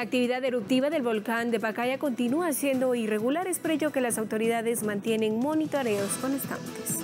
La actividad eruptiva del volcán de Pacaya continúa siendo irregular, es por ello que las autoridades mantienen monitoreos constantes.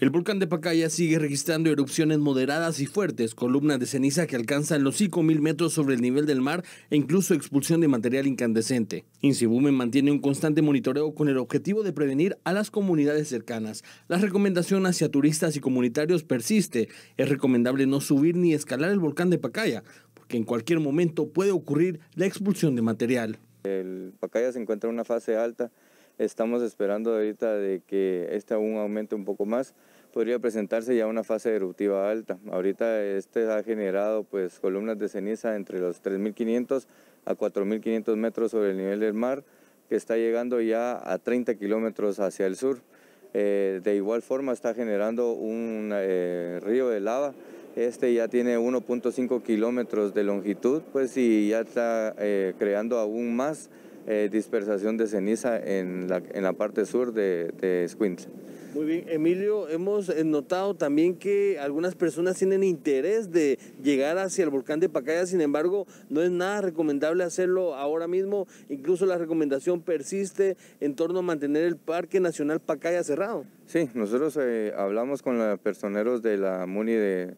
El volcán de Pacaya sigue registrando erupciones moderadas y fuertes, columnas de ceniza que alcanzan los 5.000 metros sobre el nivel del mar e incluso expulsión de material incandescente. Insibume mantiene un constante monitoreo con el objetivo de prevenir a las comunidades cercanas. La recomendación hacia turistas y comunitarios persiste. Es recomendable no subir ni escalar el volcán de Pacaya, que en cualquier momento puede ocurrir la expulsión de material. El Pacaya se encuentra en una fase alta. Estamos esperando ahorita de que este aún aumente un poco más. Podría presentarse ya una fase eruptiva alta. Ahorita este ha generado pues columnas de ceniza entre los 3.500 a 4.500 metros sobre el nivel del mar, que está llegando ya a 30 kilómetros hacia el sur. Eh, de igual forma está generando un eh, río de lava este ya tiene 1.5 kilómetros de longitud, pues y ya está eh, creando aún más eh, dispersación de ceniza en la, en la parte sur de, de Muy bien, Emilio, hemos eh, notado también que algunas personas tienen interés de llegar hacia el volcán de Pacaya, sin embargo, no es nada recomendable hacerlo ahora mismo, incluso la recomendación persiste en torno a mantener el Parque Nacional Pacaya cerrado. Sí, nosotros hablamos con los personeros de la MUNI de,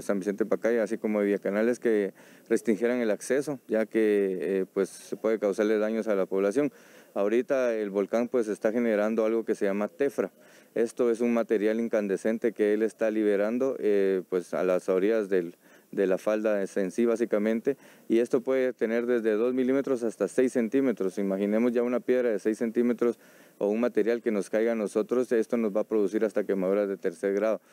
San Vicente Pacaya, así como de canales que restringieran el acceso, ya que eh, pues, se puede causarle daños a la población. Ahorita el volcán pues está generando algo que se llama tefra. Esto es un material incandescente que él está liberando eh, pues, a las orillas de la falda en sí básicamente y esto puede tener desde 2 milímetros hasta 6 centímetros. Imaginemos ya una piedra de 6 centímetros o un material que nos caiga a nosotros, esto nos va a producir hasta quemaduras de tercer grado.